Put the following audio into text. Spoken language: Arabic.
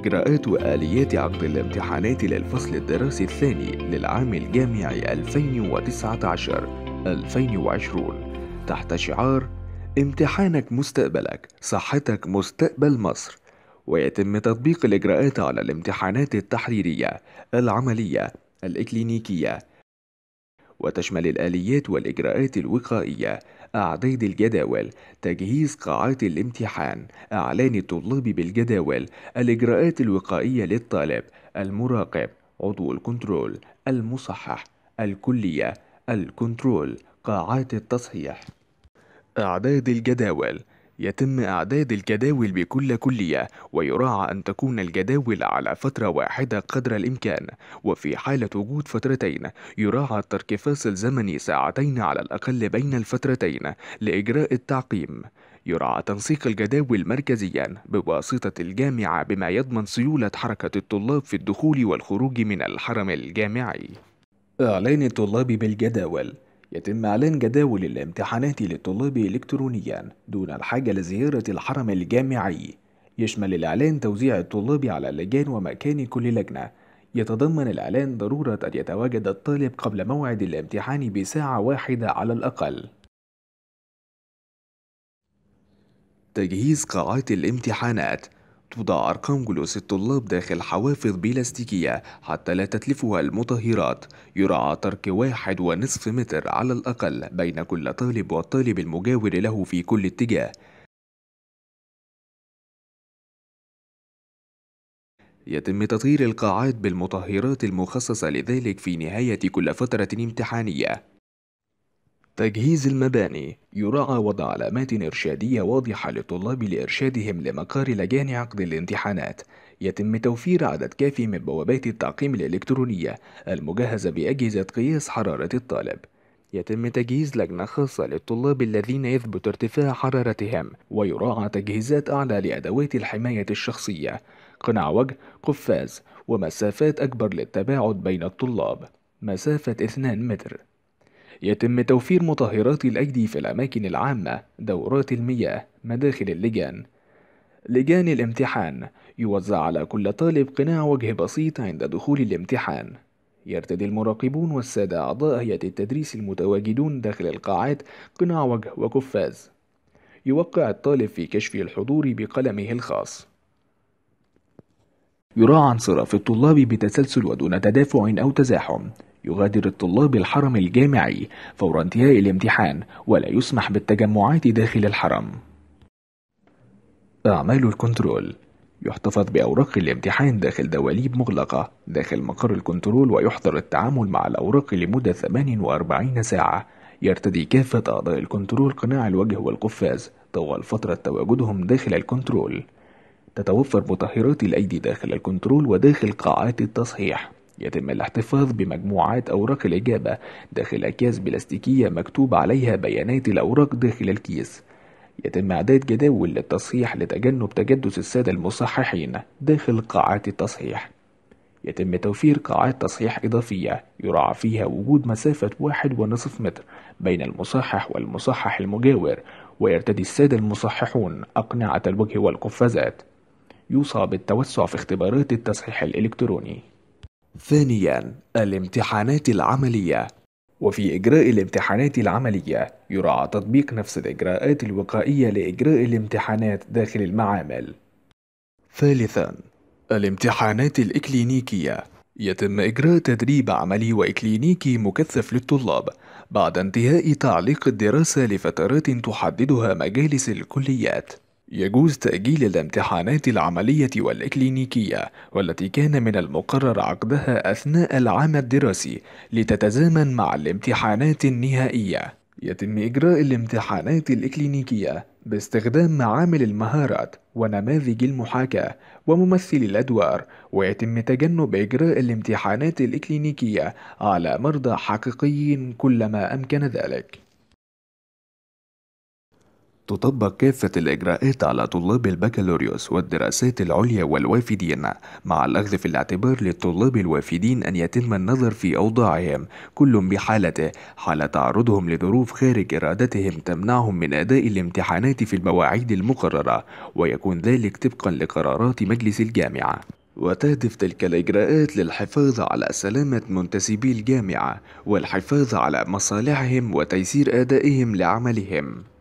إجراءات وآليات عقد الامتحانات للفصل الدراسي الثاني للعام الجامعي 2019-2020 تحت شعار امتحانك مستقبلك صحتك مستقبل مصر ويتم تطبيق الإجراءات على الامتحانات التحريرية العملية الإكلينيكية وتشمل الآليات والإجراءات الوقائية أعداد الجداول تجهيز قاعات الامتحان إعلان الطلاب بالجداول الإجراءات الوقائية للطالب المراقب عضو الكنترول المصحح الكلية الكنترول قاعات التصحيح أعداد الجداول يتم إعداد الجداول بكل كلية ويراعى أن تكون الجداول على فترة واحدة قدر الإمكان وفي حالة وجود فترتين يراعى ترك فاصل زمني ساعتين على الأقل بين الفترتين لإجراء التعقيم يراعى تنسيق الجداول مركزيا بواسطة الجامعة بما يضمن سيولة حركة الطلاب في الدخول والخروج من الحرم الجامعي إعلان الطلاب بالجداول يتم إعلان جداول الامتحانات للطلاب إلكترونيا دون الحاجة لزيارة الحرم الجامعي يشمل الإعلان توزيع الطلاب على اللجان ومكان كل لجنة يتضمن الإعلان ضرورة أن يتواجد الطالب قبل موعد الامتحان بساعة واحدة على الأقل تجهيز قاعات الامتحانات توضع أرقام جلوس الطلاب داخل حوافظ بلاستيكية حتى لا تتلفها المطهرات يراعى ترك واحد ونصف متر على الأقل بين كل طالب والطالب المجاور له في كل اتجاه يتم تطهير القاعات بالمطهرات المخصصة لذلك في نهاية كل فترة امتحانية تجهيز المباني يراعى وضع علامات إرشادية واضحة للطلاب لإرشادهم لمقار لجان عقد الامتحانات يتم توفير عدد كافي من بوابات التعقيم الإلكترونية المجهزة بأجهزة قياس حرارة الطالب يتم تجهيز لجنة خاصة للطلاب الذين يثبت ارتفاع حرارتهم ويراعى تجهيزات أعلى لأدوات الحماية الشخصية قناع وجه قفاز ومسافات أكبر للتباعد بين الطلاب مسافة 2 متر يتم توفير مطهرات الأيدي في الأماكن العامة دورات المياه مداخل اللجان لجان الامتحان يوزع على كل طالب قناع وجه بسيط عند دخول الامتحان يرتدي المراقبون والسادة أعضاء هيئة التدريس المتواجدون داخل القاعات قناع وجه وقفاز يوقع الطالب في كشف الحضور بقلمه الخاص يراعى انصراف الطلاب بتسلسل ودون تدافع أو تزاحم يغادر الطلاب الحرم الجامعي فور انتهاء الامتحان ولا يسمح بالتجمعات داخل الحرم أعمال الكنترول يحتفظ بأوراق الامتحان داخل دواليب مغلقة داخل مقر الكنترول ويحظر التعامل مع الأوراق لمدة 48 ساعة يرتدي كافة أعضاء الكنترول قناع الوجه والقفاز طوال فترة تواجدهم داخل الكنترول تتوفر مطهرات الأيدي داخل الكنترول وداخل قاعات التصحيح يتم الاحتفاظ بمجموعات أوراق الإجابة داخل أكياس بلاستيكية مكتوب عليها بيانات الأوراق داخل الكيس يتم إعداد جداول للتصحيح لتجنب تجدس السادة المصححين داخل قاعات التصحيح يتم توفير قاعات تصحيح إضافية يراعى فيها وجود مسافة واحد ونصف متر بين المصحح والمصحح المجاور ويرتدي السادة المصححون أقنعة الوجه والقفازات يوصى بالتوسع في اختبارات التصحيح الإلكتروني ثانيا الامتحانات العملية وفي إجراء الامتحانات العملية يراعى تطبيق نفس الإجراءات الوقائية لإجراء الامتحانات داخل المعامل ثالثا الامتحانات الإكلينيكية يتم إجراء تدريب عملي وإكلينيكي مكثف للطلاب بعد انتهاء تعليق الدراسة لفترات تحددها مجالس الكليات يجوز تأجيل الامتحانات العملية والإكلينيكية والتي كان من المقرر عقدها أثناء العام الدراسي لتتزامن مع الامتحانات النهائية. يتم إجراء الامتحانات الإكلينيكية باستخدام معامل المهارات ونماذج المحاكاة وممثلي الأدوار ويتم تجنب إجراء الامتحانات الإكلينيكية على مرضى حقيقيين كلما أمكن ذلك تطبق كافة الإجراءات على طلاب البكالوريوس والدراسات العليا والوافدين مع الأخذ في الاعتبار للطلاب الوافدين أن يتم النظر في أوضاعهم كل بحالته حال تعرضهم لظروف خارج إرادتهم تمنعهم من أداء الامتحانات في المواعيد المقررة ويكون ذلك طبقا لقرارات مجلس الجامعة وتهدف تلك الإجراءات للحفاظ على سلامة منتسبي الجامعة والحفاظ على مصالحهم وتيسير أدائهم لعملهم